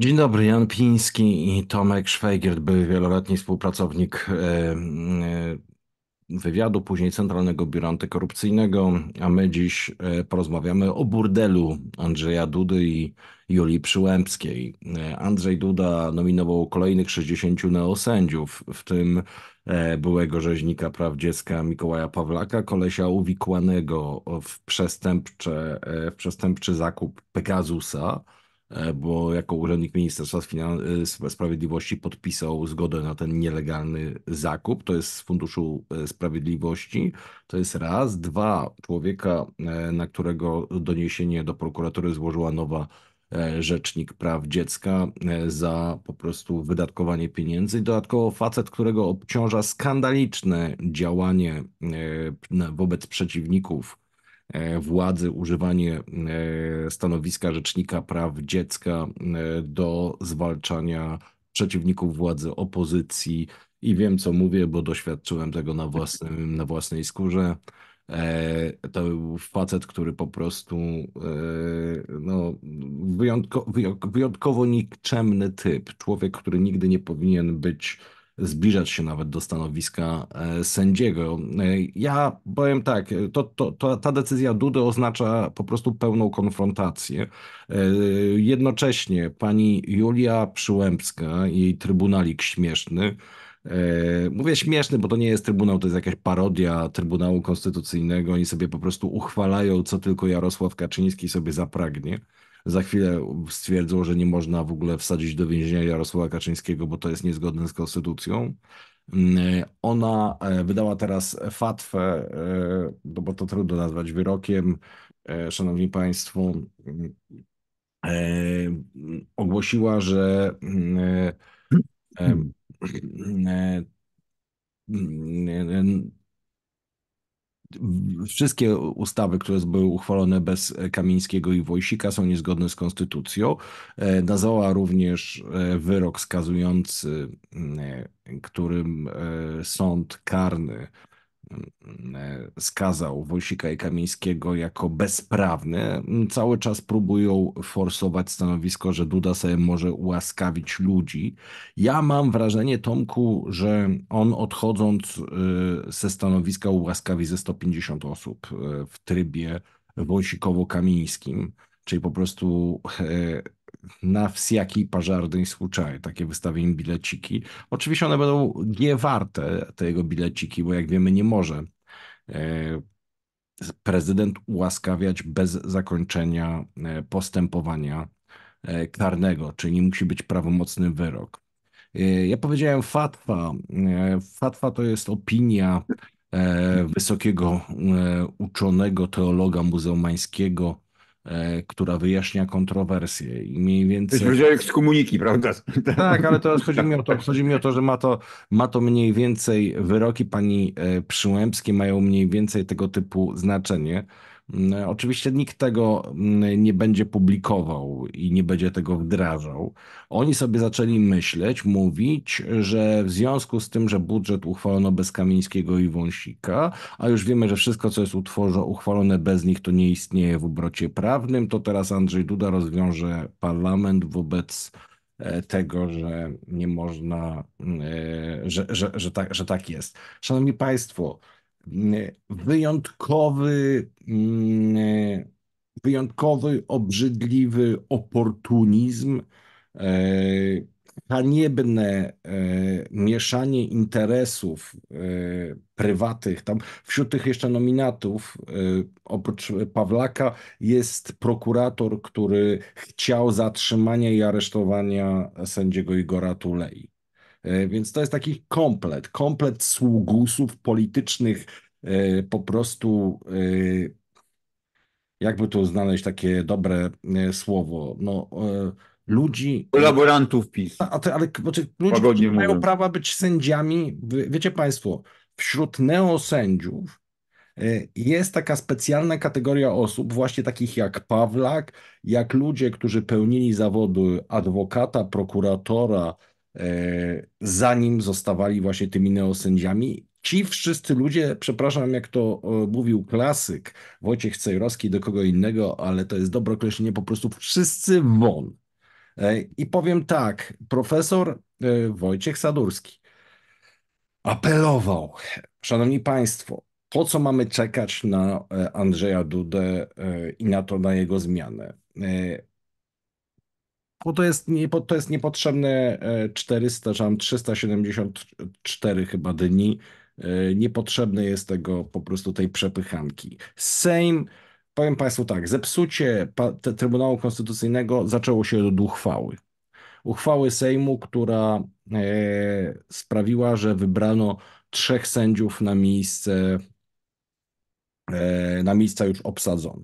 Dzień dobry, Jan Piński i Tomek Szwajgier, były wieloletni współpracownik e, e, wywiadu, później Centralnego Biura Antykorupcyjnego, a my dziś e, porozmawiamy o burdelu Andrzeja Dudy i Julii Przyłębskiej. Andrzej Duda nominował kolejnych 60 neosędziów, w tym byłego rzeźnika praw dziecka Mikołaja Pawlaka, kolesia uwikłanego w, przestępcze, w przestępczy zakup Pegasusa, E, bo jako urzędnik Ministerstwa e, Sprawiedliwości podpisał zgodę na ten nielegalny zakup. To jest z Funduszu e, Sprawiedliwości. To jest raz. Dwa, człowieka, na którego doniesienie do prokuratury złożyła nowa rzecznik praw dziecka za po prostu wydatkowanie pieniędzy. Dodatkowo facet, którego obciąża skandaliczne działanie wobec przeciwników E, władzy używanie e, stanowiska Rzecznika Praw Dziecka e, do zwalczania przeciwników władzy opozycji. I wiem, co mówię, bo doświadczyłem tego na, własnym, na własnej skórze. To był facet, który po prostu no, wyjątko, wyjątkowo nikczemny typ. Człowiek, który nigdy nie powinien być zbliżać się nawet do stanowiska e, sędziego. E, ja powiem tak, to, to, to, ta decyzja Dudy oznacza po prostu pełną konfrontację. E, jednocześnie pani Julia Przyłębska, jej trybunalik śmieszny, Mówię śmieszny, bo to nie jest trybunał, to jest jakaś parodia Trybunału Konstytucyjnego. Oni sobie po prostu uchwalają, co tylko Jarosław Kaczyński sobie zapragnie. Za chwilę stwierdzą, że nie można w ogóle wsadzić do więzienia Jarosława Kaczyńskiego, bo to jest niezgodne z konstytucją. Mm, e, ona e, wydała teraz fatwę, e, no bo to trudno nazwać wyrokiem. Szanowni Państwo, mm, ogłosiła, że mm, wszystkie ustawy, które były uchwalone bez Kamińskiego i Wojsika są niezgodne z konstytucją. E, nazwała również e, wyrok skazujący, e, którym sąd karny Mm, e, skazał Wojsika i Kamińskiego jako bezprawny. Cały czas próbują forsować stanowisko, że Duda sobie może ułaskawić ludzi. Ja mam wrażenie, Tomku, że on odchodząc e, ze stanowiska ułaskawi ze 150 osób e, w trybie wojsikowo kamińskim czyli po prostu na wsiaki pażardeń słuchaj, takie wystawię im bileciki. Oczywiście one będą nie warte tego bileciki, bo jak wiemy nie może e, prezydent ułaskawiać bez zakończenia e, postępowania e, karnego, czyli musi być prawomocny wyrok. Ja powiedziałem fatwa. Fatwa to jest opinia wysokiego uczonego, teologa muzułmańskiego E, która wyjaśnia kontrowersje i mniej więcej... To jest z komuniki, prawda? Tak, ale teraz chodzi mi o to, chodzi mi o to że ma to, ma to mniej więcej, wyroki pani e, Przyłębskiej mają mniej więcej tego typu znaczenie. Mm, e, oczywiście nikt tego mm, nie będzie publikował i nie będzie tego wdrażał. Oni sobie zaczęli myśleć, mówić, że w związku z tym, że budżet uchwalono bez Kamińskiego i Wąsika, a już wiemy, że wszystko, co jest utworze uchwalone bez nich, to nie istnieje w obrocie prawnym, to teraz Andrzej Duda rozwiąże parlament wobec e, tego, że nie można, mm, e, że, że, że, tak, że tak jest. Szanowni Państwo, Mm, wyjątkowy, mm, wyjątkowy, obrzydliwy oportunizm, e, haniebne e, mieszanie interesów e, prywatnych. Tam wśród tych jeszcze nominatów, oprócz Pawlaka, jest prokurator, który chciał zatrzymania i aresztowania sędziego Igora Tulei. E, więc to jest taki komplet, komplet sługusów politycznych, e, po prostu e, jakby tu znaleźć takie dobre słowo, no ludzi... Kolaborantów PiS. A, ale, ale znaczy, ludzi, mają prawa być sędziami, wiecie państwo, wśród neosędziów jest taka specjalna kategoria osób, właśnie takich jak Pawlak, jak ludzie, którzy pełnili zawody adwokata, prokuratora, E, zanim zostawali właśnie tymi neosędziami. Ci wszyscy ludzie, przepraszam, jak to e, mówił klasyk Wojciech Cejrowski do kogo innego, ale to jest dobre określenie, po prostu wszyscy won. E, I powiem tak, profesor Wojciech Sadurski apelował, szanowni państwo, po co mamy czekać na Andrzeja Dudę i na to, na jego zmianę? Bo to jest, nie, to jest niepotrzebne 400, czy 374 chyba dni. E, niepotrzebne jest tego po prostu tej przepychanki. Sejm, powiem Państwu tak, zepsucie Trybunału Konstytucyjnego zaczęło się od uchwały. Uchwały Sejmu, która e, sprawiła, że wybrano trzech sędziów na miejsce, e, na miejsca już obsadzone.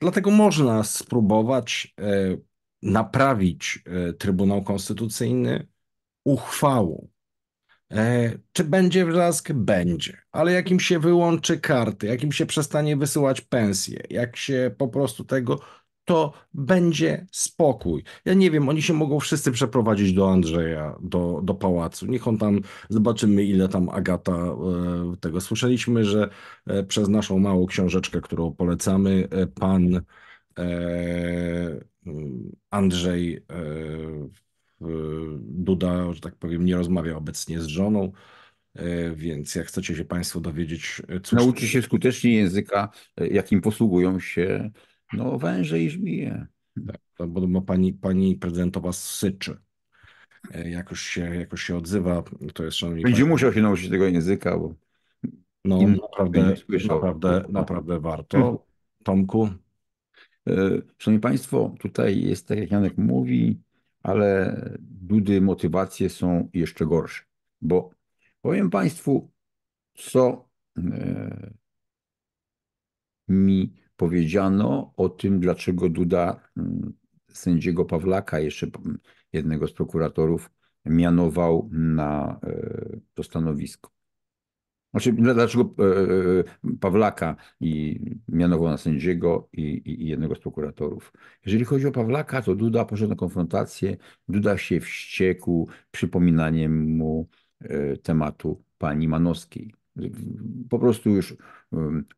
Dlatego można spróbować naprawić e, Trybunał Konstytucyjny uchwałą. E, czy będzie wrzask? Będzie. Ale jakim się wyłączy karty, jakim się przestanie wysyłać pensje, jak się po prostu tego, to będzie spokój. Ja nie wiem, oni się mogą wszyscy przeprowadzić do Andrzeja, do, do pałacu. Niech on tam, zobaczymy ile tam Agata e, tego. Słyszeliśmy, że przez naszą małą książeczkę, którą polecamy, pan E, Andrzej e, Duda, że tak powiem, nie rozmawia obecnie z żoną, e, więc jak chcecie się Państwo dowiedzieć... Cóż... Nauczy się skutecznie języka, jakim posługują się no, węże i żmije. Tak, bo pani, pani prezydentowa syczy. Jak już, się, jak już się odzywa, to jest szanowni Będzie musiał się nauczyć tego języka, bo... No, naprawdę, naprawdę, naprawdę warto. Hmm. Tomku, E, szanowni Państwo, tutaj jest tak jak Janek mówi, ale Dudy motywacje są jeszcze gorsze, bo powiem Państwu, co e, mi powiedziano o tym, dlaczego Duda mm, sędziego Pawlaka, jeszcze mm, jednego z prokuratorów, mianował na e, to stanowisko. Znaczy, dlaczego e, e, Pawlaka i mianował na sędziego i, i, i, jednego z prokuratorów? Jeżeli chodzi o Pawlaka, to Duda poszedł na konfrontację, Duda się wściekł przypominaniem mu e, tematu pani Manowskiej. Po prostu już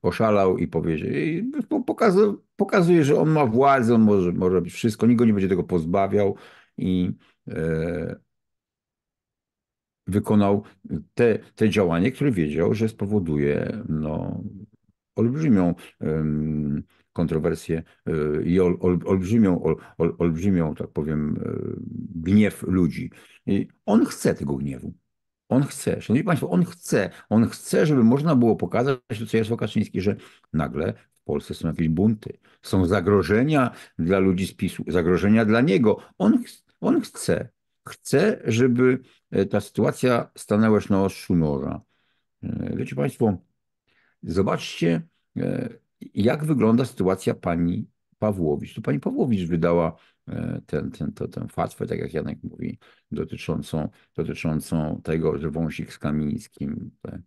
oszalał i powiedział, i pokazuje, pokazuje, że on ma władzę, on może, może robić wszystko, nikt go nie będzie tego pozbawiał i, wykonał te, te działanie, które wiedział, że spowoduje no, olbrzymią kontrowersję e, i ol, ol, olbrzymią, ol, olbrzymią, tak powiem, e, gniew ludzi. I on chce tego gniewu. On chce, szanowni państwo, on chce, on chce, żeby można było pokazać co jest Kaczyński, że nagle w Polsce są jakieś bunty, są zagrożenia dla ludzi z PiSu, zagrożenia dla niego. On, on chce, Chcę, żeby e, ta sytuacja stanęła się na ostrzu nora. E, wiecie Państwo, zobaczcie, e, jak wygląda sytuacja pani Pawłowicz. Tu pani Pawłowicz wydała ten, ten, to, tę fatwę, tak jak Janek mówi, dotyczącą, dotyczącą tego, że Wąsik z Kamińskim. Te... Tak?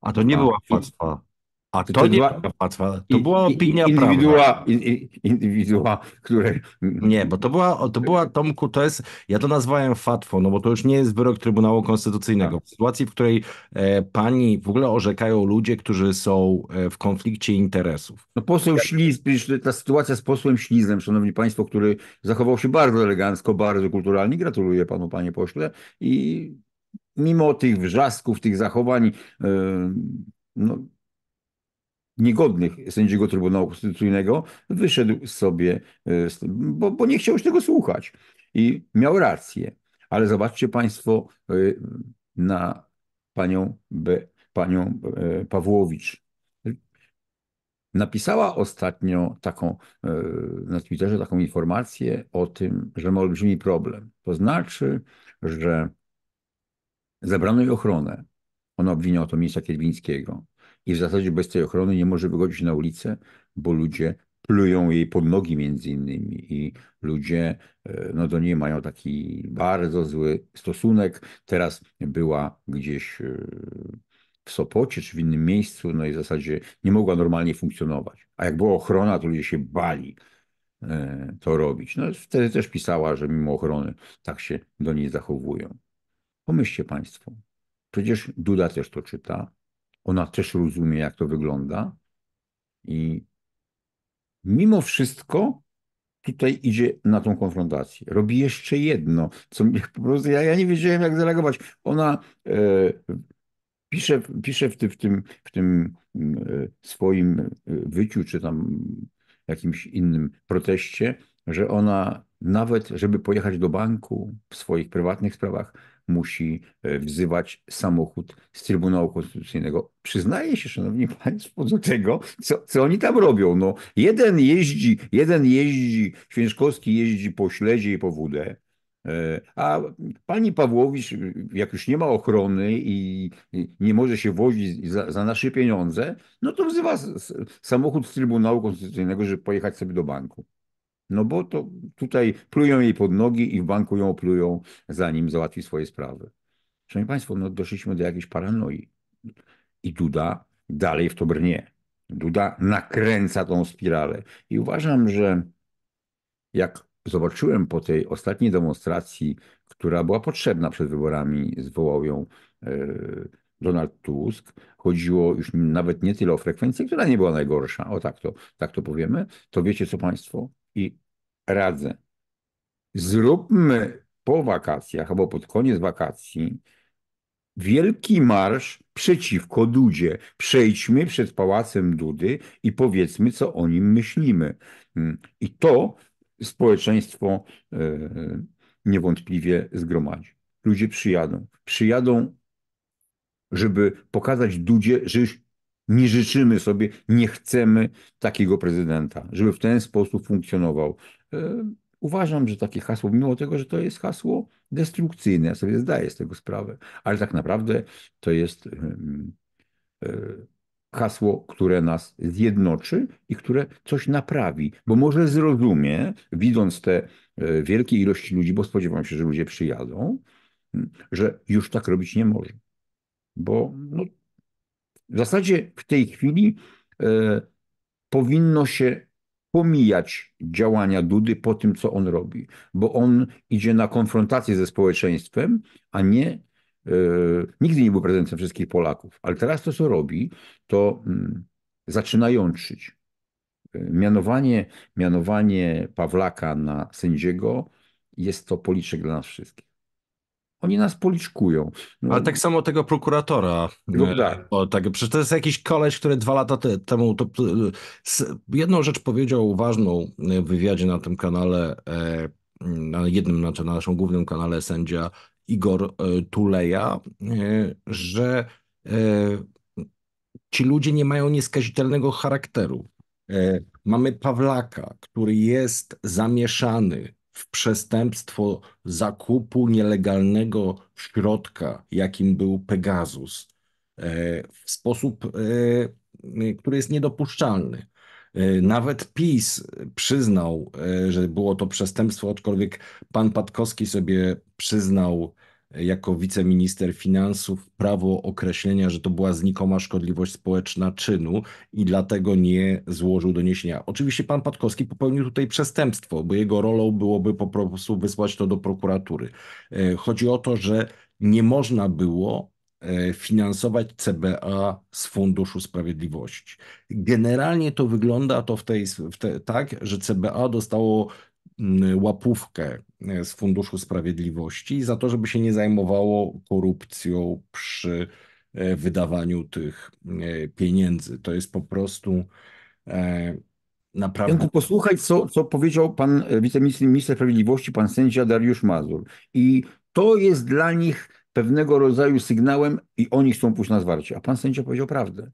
A to nie była fatwa. A to, to nie była, łatwa. To była opinia indywidua, in, indywidua, które... Nie, bo to była, to była, Tomku, to jest, ja to nazwałem fatwą, no bo to już nie jest wyrok Trybunału Konstytucyjnego. Tak. W sytuacji, w której e, pani, w ogóle orzekają ludzie, którzy są e, w konflikcie interesów. No poseł Śliz, ta sytuacja z posłem Ślizem, szanowni państwo, który zachował się bardzo elegancko, bardzo kulturalnie, gratuluję panu, panie pośle i mimo tych wrzasków, tych zachowań, e, no, niegodnych sędziego Trybunału Konstytucyjnego, wyszedł sobie, e, bo, bo nie chciał już tego słuchać. I miał rację. Ale zobaczcie Państwo e, na panią, Be, panią e, Pawłowicz. Napisała ostatnio taką, na Twitterze taką informację o tym, że ma olbrzymi problem. To znaczy, że zabrano jej ochronę. Ona obwiniała to ministra Kierwińskiego i w zasadzie bez tej ochrony nie może wychodzić na ulicę, bo ludzie plują jej pod nogi między innymi i ludzie e, no, do niej mają taki bardzo zły stosunek. Teraz była gdzieś e, w Sopocie czy w innym miejscu, no i w zasadzie nie mogła normalnie funkcjonować. A jak była ochrona, to ludzie się bali e, to robić. No wtedy też pisała, że mimo ochrony tak się do niej zachowują. Pomyślcie Państwo, przecież Duda też to czyta, ona też rozumie, jak to wygląda. I mimo wszystko tutaj idzie na tą konfrontację. Robi jeszcze jedno, co mnie po prostu, ja, ja nie wiedziałem, jak zareagować. Ona e, pisze, pisze w, ty, w tym, w tym mm, e, swoim e, wyciu, czy tam jakimś innym proteście, że ona nawet, żeby pojechać do banku w swoich prywatnych sprawach, musi e, wzywać samochód z Trybunału Konstytucyjnego. Przyznaję się, szanowni państwo, do tego, co, co oni tam robią. No, jeden jeździ, jeden jeździ, Święczkowski jeździ po śledzie i po wódę, e, a pani Pawłowicz, jak już nie ma ochrony i nie może się wozić za, za nasze pieniądze, no to wzywa samochód z Trybunału Konstytucyjnego, żeby pojechać sobie do banku. No bo to tutaj plują jej pod nogi i w banku ją plują, zanim załatwi swoje sprawy. Szanowni Państwo, no doszliśmy do jakiejś paranoi. I Duda dalej w to brnie. Duda nakręca tą spiralę. I uważam, że jak zobaczyłem po tej ostatniej demonstracji, która była potrzebna przed wyborami, zwołał ją e, Donald Tusk, chodziło już nawet nie tyle o frekwencję, która nie była najgorsza, o tak to, tak to powiemy, to wiecie co Państwo? i radzę. Zróbmy po wakacjach albo pod koniec wakacji wielki marsz przeciwko Dudzie. Przejdźmy przed pałacem Dudy i powiedzmy, co o nim myślimy. Hmm, I to społeczeństwo e, niewątpliwie zgromadzi. Ludzie przyjadą. Przyjadą, żeby pokazać Dudzie, że już nie życzymy sobie, nie chcemy takiego prezydenta, żeby w ten sposób funkcjonował. E, uważam, że takie hasło, mimo tego, że to jest hasło destrukcyjne, ja sobie zdaję z tego sprawę, ale tak naprawdę to jest e, hasło, które nas zjednoczy i które coś naprawi, bo może zrozumie, widząc te e, wielkie ilości ludzi, bo spodziewam się, że ludzie przyjadą, że już tak robić nie może, bo no, w zasadzie w tej chwili e, powinno się pomijać działania Dudy po tym, co on robi, bo on idzie na konfrontację ze społeczeństwem, a nie. E, nigdy nie był prezydentem wszystkich Polaków, ale teraz to, co robi, to mm, zaczyna jączyć. E, mianowanie, mianowanie Pawlaka na sędziego jest to policzek dla nas wszystkich. Oni nas policzkują. No. Ale tak samo tego prokuratora. No, e, tak. O, tak. Przecież to jest jakiś koleś, który dwa lata te, temu. To, e, jedną rzecz powiedział ważną w wywiadzie na tym kanale, e, na jednym, znaczy na naszym głównym kanale sędzia Igor Tuleja, że ci ludzie nie mają nieskazitelnego charakteru. Mamy Pawlaka, który jest zamieszany w przestępstwo zakupu nielegalnego środka, jakim był Pegasus, e, w sposób, e, e, który jest niedopuszczalny. Nawet PiS przyznał, że było to przestępstwo, aczkolwiek pan Patkowski sobie przyznał jako wiceminister finansów prawo określenia, że to była znikoma szkodliwość społeczna czynu i dlatego nie złożył doniesienia. Oczywiście pan Patkowski popełnił tutaj przestępstwo, bo jego rolą byłoby po prostu wysłać to do prokuratury. E, chodzi o to, że nie można było e, finansować CBA z Funduszu Sprawiedliwości. Generalnie to wygląda to w tej, w te, tak, że CBA dostało Mm, łapówkę e, z Funduszu Sprawiedliwości za to, żeby się nie zajmowało korupcją przy e, wydawaniu tych e, pieniędzy. To jest po prostu naprawdę. Janku, posłuchaj, co, co powiedział pan wiceminister Sprawiedliwości, pan sędzia Dariusz Mazur. I to jest dla nich pewnego rodzaju sygnałem i oni chcą pójść na zwarcie. A pan sędzia powiedział prawdę.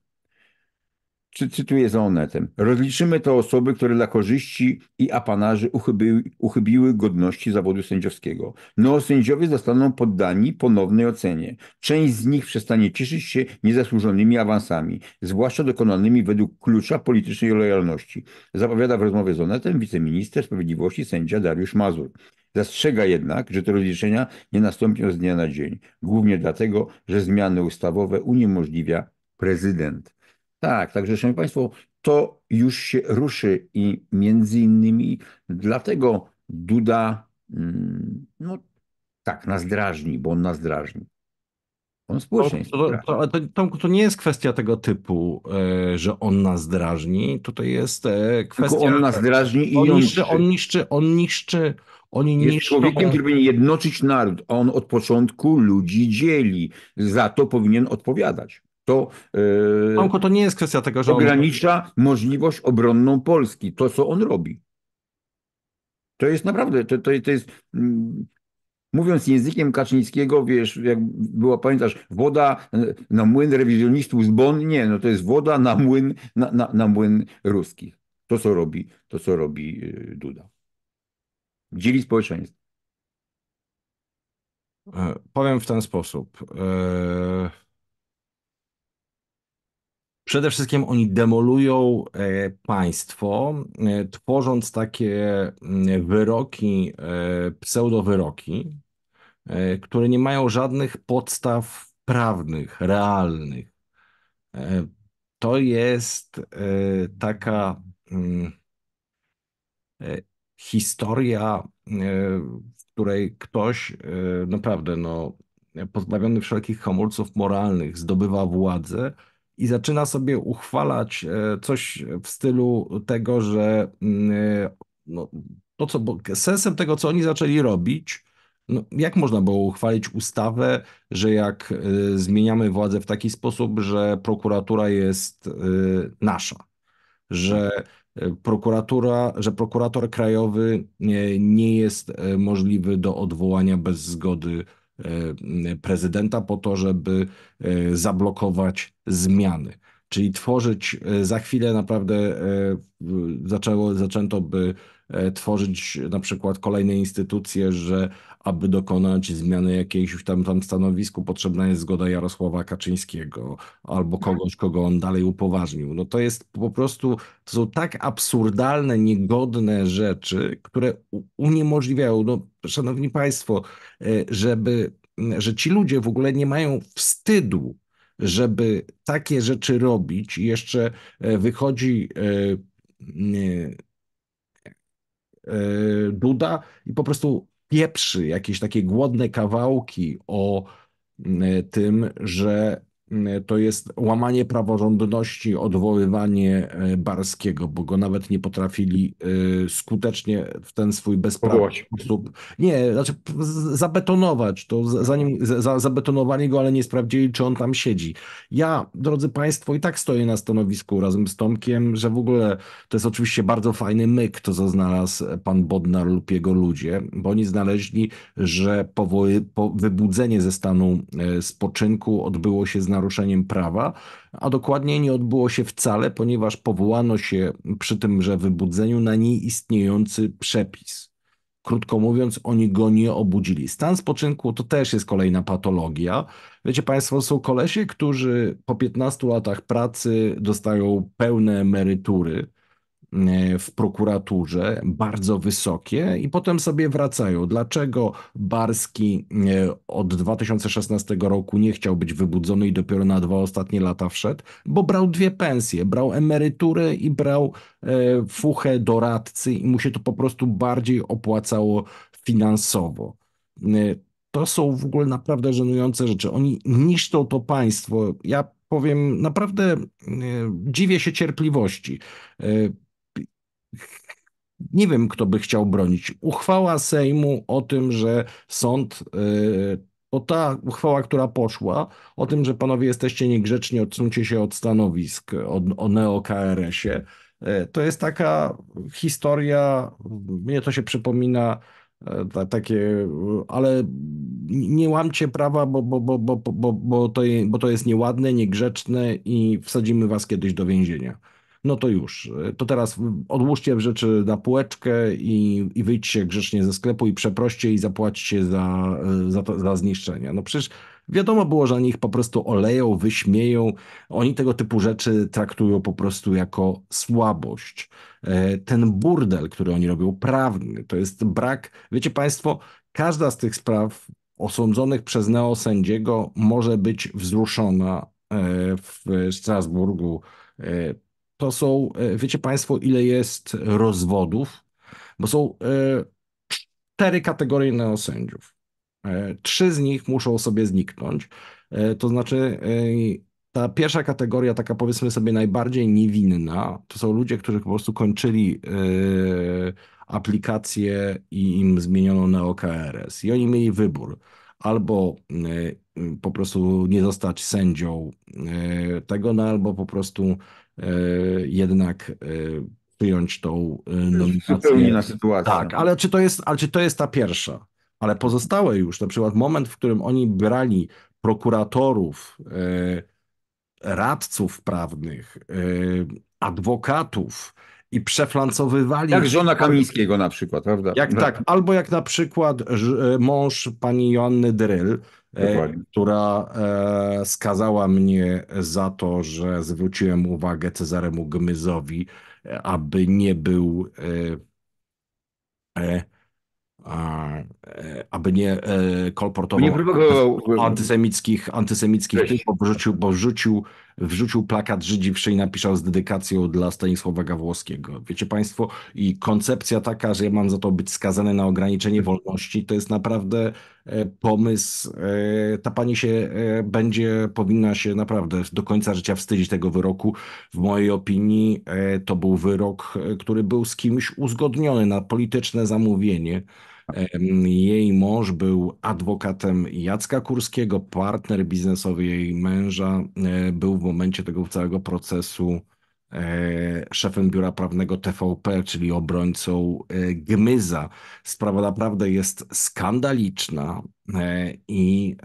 Czy, cytuję za Onetem. Rozliczymy te osoby, które dla korzyści i apanarzy uchybiły, uchybiły godności zawodu sędziowskiego. No, sędziowie zostaną poddani ponownej ocenie. Część z nich przestanie cieszyć się niezasłużonymi awansami, zwłaszcza dokonanymi według klucza politycznej lojalności. Zapowiada w rozmowie z Onetem wiceminister sprawiedliwości sędzia Dariusz Mazur. Zastrzega jednak, że te rozliczenia nie nastąpią z dnia na dzień, głównie dlatego, że zmiany ustawowe uniemożliwia prezydent. Tak, także Szanowni Państwo, to już się ruszy i między innymi dlatego Duda, mm, no tak, nas drażni, bo on nas drażni. On no, społecznie to, to, to, to nie jest kwestia tego typu, e, że on nas drażni. Tutaj jest e, kwestia... Tylko on nas drażni i on niszczy. On niszczy, on niszczy. Oni jest niszczą... człowiekiem, który powinien jednoczyć naród. On od początku ludzi dzieli. Za to powinien odpowiadać to. Yy, e, Tomko, to nie jest kwestia tego, że. Ogranicza on... możliwość obronną Polski, to co on robi. To jest naprawdę, to, to, to jest. Mm, mówiąc językiem Kaczyńskiego, wiesz, jak była, pamiętasz, woda e, na młyn rewizjonistów z Bonn, nie, no to jest woda na młyn, na, na, na młyn ruskich. To, co robi, to, co robi e, Duda. Dzieli społeczeństwo. Powiem w ten sposób. Yy... Przede wszystkim oni demolują e, państwo, e, tworząc takie mm, wyroki, e, pseudowyroki, które nie mają żadnych podstaw prawnych, realnych. To jest taka mm, historia, w której ktoś naprawdę no, pozbawiony wszelkich hamulców moralnych zdobywa władzę i zaczyna sobie uchwalać e, coś w stylu tego, że mm, e, no, to no co, bo sensem tego, co oni zaczęli robić, no, jak można było uchwalić ustawę, że jak e, zmieniamy władzę w taki sposób, że prokuratura jest nasza, że prokuratura, że prokurator krajowy nie jest możliwy do odwołania bez zgody E, prezydenta po to, żeby e, zablokować zmiany. Czyli tworzyć e, za chwilę naprawdę zaczęło, zaczęto by E, tworzyć na przykład kolejne instytucje, że aby dokonać zmiany jakiejś w tam, tam stanowisku, potrzebna jest zgoda Jarosława Kaczyńskiego albo tak. kogoś, kogo on dalej upoważnił. No to jest po prostu, to są tak absurdalne, niegodne rzeczy, które uniemożliwiają, no szanowni państwo, e, żeby, że ci ludzie w ogóle nie mają wstydu, żeby takie rzeczy robić i jeszcze e, wychodzi Duda y, i po prostu pieprzy jakieś takie głodne kawałki o y, tym, że Mm, e, to jest łamanie praworządności, odwoływanie e, Barskiego, bo go nawet nie potrafili e, skutecznie w ten swój bezprawny sposób. Nie, znaczy zabetonować to, zanim za, zabetonowali go, ale nie sprawdzili, czy on tam siedzi. Ja, drodzy Państwo, i tak stoję na stanowisku razem z Tomkiem, że w ogóle to jest oczywiście bardzo fajny myk, to co znalazł pan Bodnar lub jego ludzie, bo oni znaleźli, że powoły, po, wybudzenie ze stanu spoczynku odbyło się z naruszeniem prawa, a dokładnie nie odbyło się wcale, ponieważ powołano się przy tymże wybudzeniu na nieistniejący przepis. Krótko mówiąc, oni go nie obudzili. Stan spoczynku to też jest kolejna patologia. Wiecie Państwo, są kolesie, którzy po 15 latach pracy dostają pełne emerytury, E, w prokuraturze, bardzo wysokie, i potem sobie wracają. Dlaczego Barski e, od 2016 roku nie chciał być wybudzony i dopiero na dwa ostatnie lata wszedł? Bo brał dwie pensje, brał emeryturę i brał e, fuchę doradcy, i mu się to po prostu bardziej opłacało finansowo. To są w ogóle naprawdę żenujące rzeczy. Oni niszczą to państwo. Ja powiem, naprawdę dziwię się cierpliwości nie wiem, kto by chciał bronić. Uchwała Sejmu o tym, że sąd, y, o ta uchwała, która poszła, o tym, że panowie jesteście niegrzeczni, odsuńcie się od stanowisk, od, o neo-KRS-ie, y, to jest taka historia, mnie to się przypomina y, takie, ale nie łamcie prawa, bo, bo, bo, bo, bo, bo, to, bo to jest nieładne, niegrzeczne i wsadzimy was kiedyś do więzienia no to już. To teraz odłóżcie rzeczy na półeczkę i, i wyjdźcie grzecznie ze sklepu i przeproście i zapłaćcie za, za, to, za zniszczenia. No przecież wiadomo było, że oni ich po prostu oleją, wyśmieją. Oni tego typu rzeczy traktują po prostu jako słabość. E, ten burdel, który oni robią, prawny, to jest brak, wiecie Państwo, każda z tych spraw osądzonych przez neosędziego może być wzruszona e, w Strasburgu e, to są, e, wiecie Państwo, ile jest rozwodów, bo są e, cztery kategorie neosędziów. E, trzy z nich muszą sobie zniknąć. To znaczy, ta pierwsza kategoria, taka powiedzmy sobie najbardziej niewinna, to są ludzie, którzy po prostu kończyli aplikację i im zmieniono NeoKRS. I oni mieli wybór albo po prostu nie zostać sędzią tego, no albo po prostu E, jednak e, przyjąć tą e, nominację. Zupełnie inna sytuacja. Tak, ale czy to jest, ale czy to jest ta pierwsza? Ale pozostałe już, na przykład moment, w którym oni brali prokuratorów, radców prawnych, adwokatów, i przeflancowywali. Jak żona Kamińskiego na przykład, prawda? Jak no. tak, albo jak na przykład mąż pani Joanny Dryl, Dokładnie. E, która e, skazała mnie za to, że zwróciłem uwagę Cezaremu Gmyzowi, aby nie był e, aby nie kolportował nie antysemickich, antysemickich typów, bo rzucił, bo rzucił wrzucił plakat żydziwszy i napisał z dedykacją dla Stanisława Gawłowskiego. Wiecie Państwo, i koncepcja taka, że ja mam za to być skazany na ograniczenie wolności, to jest naprawdę e, pomysł. E, ta pani się e, będzie, powinna się naprawdę do końca życia wstydzić tego wyroku. W mojej opinii to był wyrok, który był z kimś uzgodniony na polityczne zamówienie. Jej mąż był adwokatem Jacka Kurskiego, partner biznesowy jej męża e, był w momencie tego całego procesu e, szefem biura prawnego TVP, czyli obrońcą e, Gmyza. Sprawa naprawdę jest skandaliczna i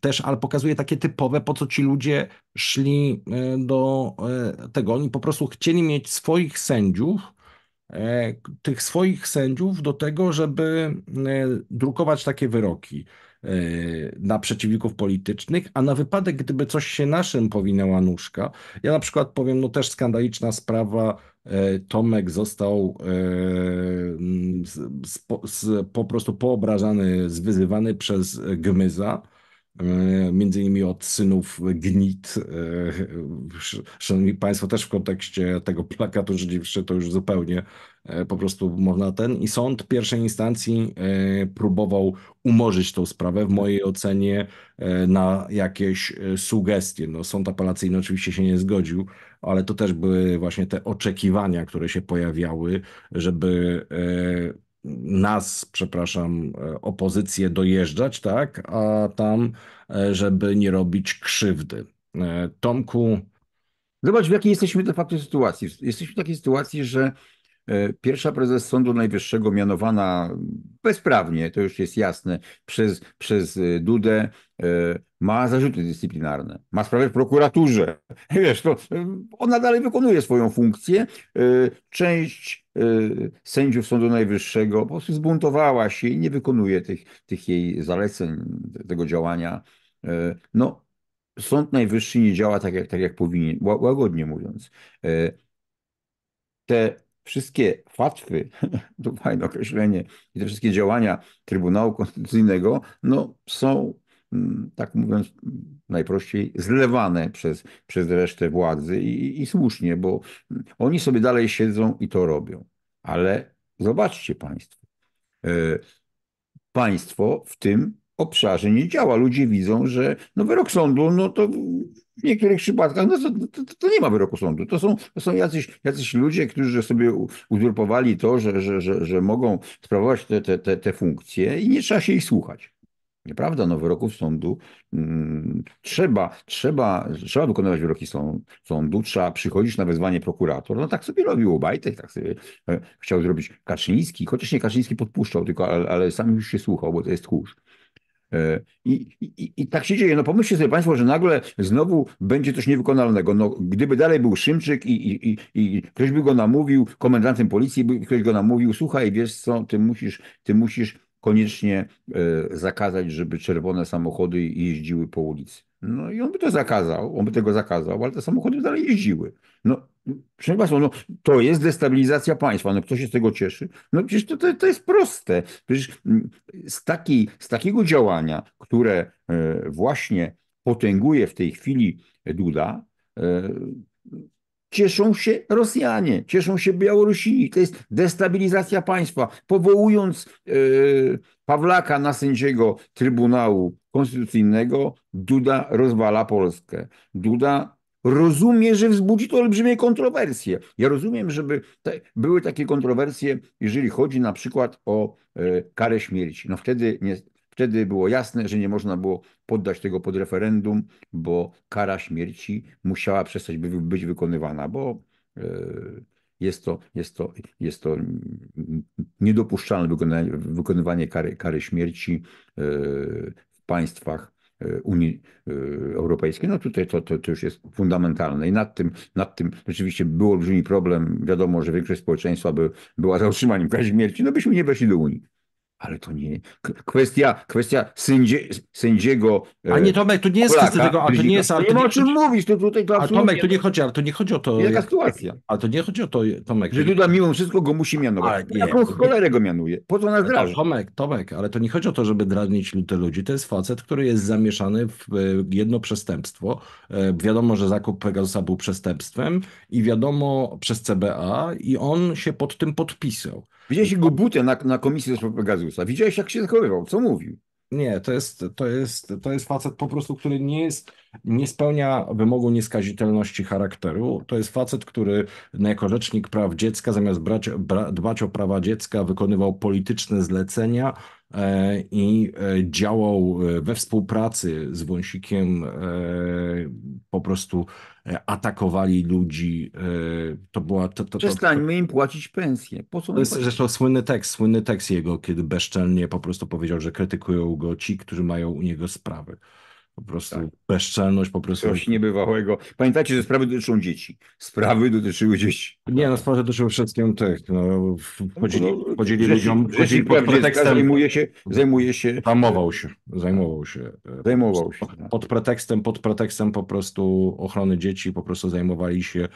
też, ale pokazuje takie typowe, po co ci ludzie szli do tego. Oni po prostu chcieli mieć swoich sędziów, E, tych swoich sędziów do tego, żeby e, drukować takie wyroki e, na przeciwników politycznych, a na wypadek, gdyby coś się naszym powinęła nóżka, ja na przykład powiem, no też skandaliczna sprawa, Tomek został z, z, po prostu poobrażany, zwyzywany przez Gmyza, E, między innymi od synów GNIT. E, szanowni Państwo, też w kontekście tego plakatu rzeczywiście to już zupełnie e, po prostu można ten. I sąd pierwszej instancji próbował umorzyć tą sprawę, w mojej ocenie, na jakieś sugestie. No, sąd apelacyjny oczywiście się nie zgodził, ale to też były właśnie te oczekiwania, które się pojawiały, żeby nas, przepraszam, e, opozycję dojeżdżać, tak, a tam, e, żeby nie robić krzywdy. E, Tomku. Zobacz, w jakiej jesteśmy de facto sytuacji. Jesteśmy w takiej sytuacji, że Pierwsza prezes Sądu Najwyższego mianowana bezprawnie, to już jest jasne, przez, przez Dudę ma zarzuty dyscyplinarne, ma sprawę w prokuraturze. Wiesz, to y, ona dalej wykonuje swoją funkcję. Y, część y, sędziów Sądu Najwyższego po prostu zbuntowała się i nie wykonuje tych, tych jej zaleceń, tego działania. No, Sąd Najwyższy nie działa tak, jak, tak jak powinien, łagodnie mówiąc. Te wszystkie fatwy, to fajne określenie, i te wszystkie działania Trybunału Konstytucyjnego no, są Mm, tak mówiąc mm, najprościej, zlewane przez, przez resztę władzy i, i słusznie, bo mm, oni sobie dalej siedzą i to robią. Ale zobaczcie Państwo, e, państwo w tym obszarze nie działa. Ludzie widzą, że no wyrok sądu, no to w niektórych przypadkach no to, to, to, nie ma wyroku sądu. To są, to są jacyś, jacyś ludzie, którzy sobie uzurpowali to, że, że, że, że mogą sprawować te, te, te funkcje i nie trzeba się ich słuchać. Nieprawda, no wyroków sądu mm, trzeba, trzeba, trzeba wykonywać wyroki sądu, trzeba przychodzić na wezwanie prokurator. No tak sobie robił Obajtek, tak sobie e, chciał zrobić Kaczyński, chociaż nie Kaczyński podpuszczał, tylko ale, ale sam już się słuchał, bo to jest kurz. E, i, i, I, tak się dzieje. No pomyślcie sobie Państwo, że nagle znowu będzie coś niewykonalnego. No, gdyby dalej był Szymczyk i, i, i ktoś by go namówił, komendantem policji by ktoś go namówił, słuchaj, wiesz co, ty musisz, ty musisz koniecznie e, zakazać, żeby czerwone samochody jeździły po ulicy. No i on by to zakazał, on by tego zakazał, ale te samochody dalej jeździły. No, proszę Państwa, no, to jest destabilizacja państwa, no kto się z tego cieszy? No przecież to, to, to jest proste. Przecież mm, z, takiej, z takiego działania, które e, właśnie potęguje w tej chwili Duda, e, Cieszą się Rosjanie, cieszą się Białorusini. To jest destabilizacja państwa. Powołując e, Pawlaka na sędziego Trybunału Konstytucyjnego, Duda rozwala Polskę. Duda rozumie, że wzbudzi to olbrzymie kontrowersje. Ja rozumiem, żeby te, były takie kontrowersje, jeżeli chodzi na przykład o e, karę śmierci. No wtedy nie, Wtedy było jasne, że nie można było poddać tego pod referendum, bo kara śmierci musiała przestać być wykonywana, bo e, jest to, jest to, jest to niedopuszczalne wykonywanie kary, kary śmierci e, w państwach e, Unii Europejskiej. No tutaj to, to, to, już jest fundamentalne i nad tym, nad tym rzeczywiście był olbrzymi problem. Wiadomo, że większość społeczeństwa by była za utrzymaniem kary śmierci, no byśmy nie weszli do Unii. Ale to nie. Kwestia, kwestia sędzie, sędziego. E, a nie Tomek, to nie jest Polaka, kwestia tego, a to nie jest. Ale nie, nie o czym mówisz, to tutaj to A Tomek, to nie chodzi, ale to nie chodzi o to. Jaka sytuacja? A to nie chodzi o to, Tomek. Że Duda mimo wszystko go musi mianować. Ale nie, Jaką cholerę go mianuje? Po co nas drażni? Tomek, Tomek, ale to nie chodzi o to, żeby drażnić lute ludzi. To jest facet, który jest zamieszany w e, jedno przestępstwo. E, wiadomo, że zakup Pegasusa był przestępstwem i wiadomo przez CBA i on się pod tym podpisał. Widzieliście go butę na, na komisji do spraw Pegasusa. Mariusza. Widziałeś, jak się zachowywał, co mówił. Nie, to jest, to, jest, to jest facet po prostu, który nie jest nie spełnia wymogu nieskazitelności charakteru. To jest facet, który no, jako rzecznik praw dziecka, zamiast brać, dbać o prawa dziecka, wykonywał polityczne zlecenia e, i e, działał e, we współpracy z Wąsikiem, po prostu atakowali ludzi. To była... To, to, to, Przestańmy im płacić pensję. Po co to jest płacić? zresztą słynny tekst, słynny tekst jego, kiedy bezczelnie po prostu powiedział, że krytykują go ci, którzy mają u niego sprawy. Po prostu tak. bezczelność, po prostu. Coś niebywałego. pamiętacie że sprawy dotyczą dzieci. Sprawy dotyczyły dzieci. Nie, no sprawy dotyczyły wszystkim tych. No, podzieli, podzieli no, no, ludziom. Podzieli pod pretekstem, zajmuje się. Zajmuje się. Zajmował się. Zajmował się. E, zajmował się. Tak. Pod pretekstem, pod pretekstem po prostu ochrony dzieci, po prostu zajmowali się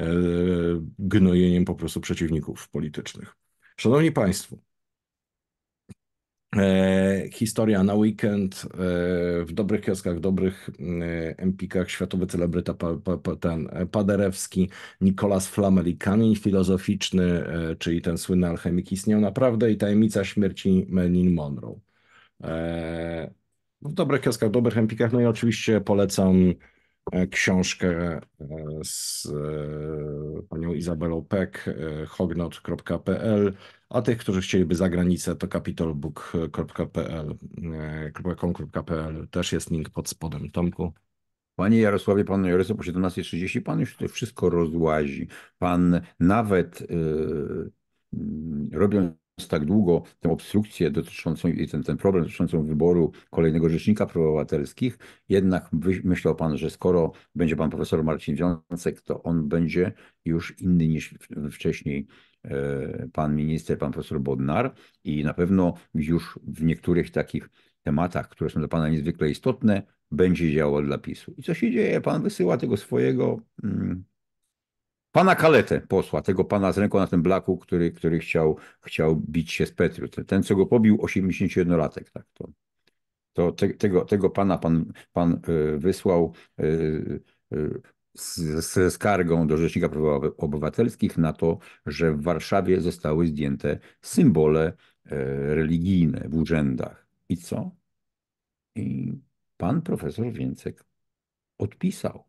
e, gnojeniem po prostu przeciwników politycznych. Szanowni Państwo, E, historia na weekend e, w dobrych kioskach, w dobrych e, empikach, światowy celebryta pa, pa, pa, ten Paderewski, Nikolas Flamel i kamień filozoficzny, czyli ten słynny alchemik istniał naprawdę i tajemnica śmierci Melin Monroe. W dobrych kioskach, w dobrych empikach, no i oczywiście polecam E, książkę e, z e, panią Izabelą Peck, hognot.pl, a tych, którzy chcieliby za granicę, to capitalbook.pl, też jest link pod spodem. Tomku? Panie Jarosławie, pan Jarosław po 17.30, pan już to wszystko rozłazi. Pan nawet yy, robiąc tak długo tę obstrukcję dotyczącą i ten, ten problem dotyczącą wyboru kolejnego rzecznika praw obywatelskich, jednak myślał pan, że skoro będzie pan profesor Marcin Wiącek, to on będzie już inny niż wcześniej e, pan minister, pan profesor Bodnar i na pewno już w niektórych takich tematach, które są dla pana niezwykle istotne, będzie działał dla PiSu. I co się dzieje? Pan wysyła tego swojego mm, pana Kaletę posła, tego pana z ręką na tym blaku, który, który chciał, chciał bić się z Petru. Ten, ten co go pobił, 81-latek. Tak, to, to te, tego, tego pana pan, pan y, wysłał y, y, ze skargą do Rzecznika Praw Obywatelskich na to, że w Warszawie zostały zdjęte symbole religijne w urzędach. I co? I pan profesor Więcek odpisał.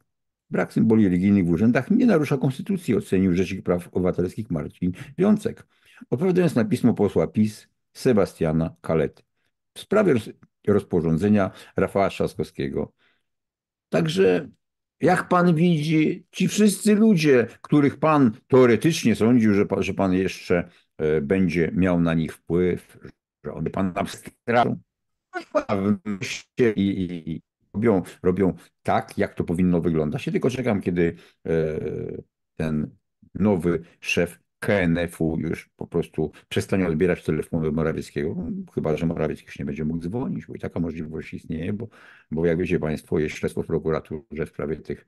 Brak symboli religijnych w urzędach nie narusza konstytucji, ocenił Rzecznik Praw Obywatelskich Marcin Wiącek, odpowiadając na pismo posła PiS Sebastiana Kalet w sprawie rozporządzenia Rafała Trzaskowskiego. Także jak pan widzi, ci wszyscy ludzie, których pan teoretycznie sądził, że, pan, że pan jeszcze e, będzie miał na nich wpływ, że oni pan tam stracą, i, i, robią, robią tak, jak to powinno wyglądać. Ja tylko czekam, kiedy e, ten nowy szef KNF-u już po prostu przestanie odbierać telefony Morawieckiego, no, chyba że Morawiecki już nie będzie mógł dzwonić, bo i taka możliwość istnieje, bo, bo jak wiecie Państwo, jest śledztwo w prokuraturze w sprawie tych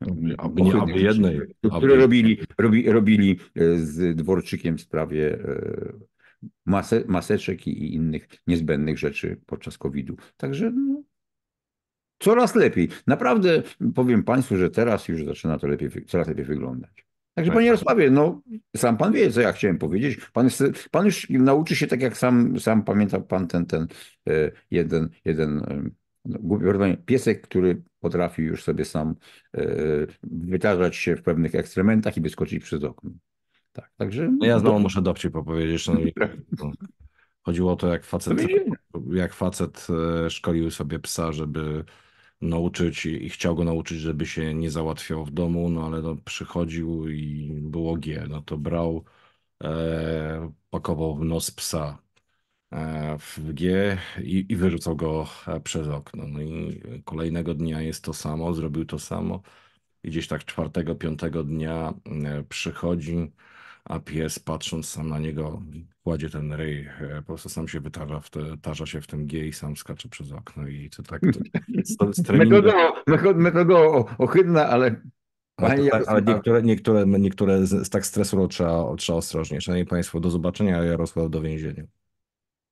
no, mm, aby, nie, aby jednej. Które aby... Robili, robi, robili e, z Dworczykiem w sprawie e, mase, maseczek i innych niezbędnych rzeczy podczas COVID-u. Także no, Coraz lepiej. Naprawdę powiem Państwu, że teraz już zaczyna to lepiej, coraz lepiej wyglądać. Także panie Jarosławie, no sam pan wie, co ja chciałem powiedzieć. Pan, jest, pan już nauczy się tak, jak sam, sam pamięta pan ten, ten e, jeden, jeden e, no, piesek, który potrafi już sobie sam e, wytarzać się w pewnych ekstrementach i wyskoczyć przez okno. Tak, także... No, ja no, znowu muszę dobrze powiedzieć. No, chodziło o to, jak facet, jak facet szkolił sobie psa, żeby nauczyć i, chciał go nauczyć, żeby się nie załatwiał w domu, no ale no, przychodził i było G, no to brał, e, pakował w nos psa e, w G i, i wyrzucał go e, przez okno. No i kolejnego dnia jest to samo, zrobił to samo i gdzieś tak czwartego, piątego dnia e, przychodzi, a pies patrząc sam na niego kładzie ten rej, e, po prostu sam się wytarza, w te, tarza się w tym G i sam skacze przez okno i to tak. To, to metoda, metoda ohydna, ale tak, ale, ale, niektóre, niektóre, niektóre z, z tak stresu trzeba, trzeba ostrożnie. Szanowni Państwo, do zobaczenia. Jarosław do więzienia.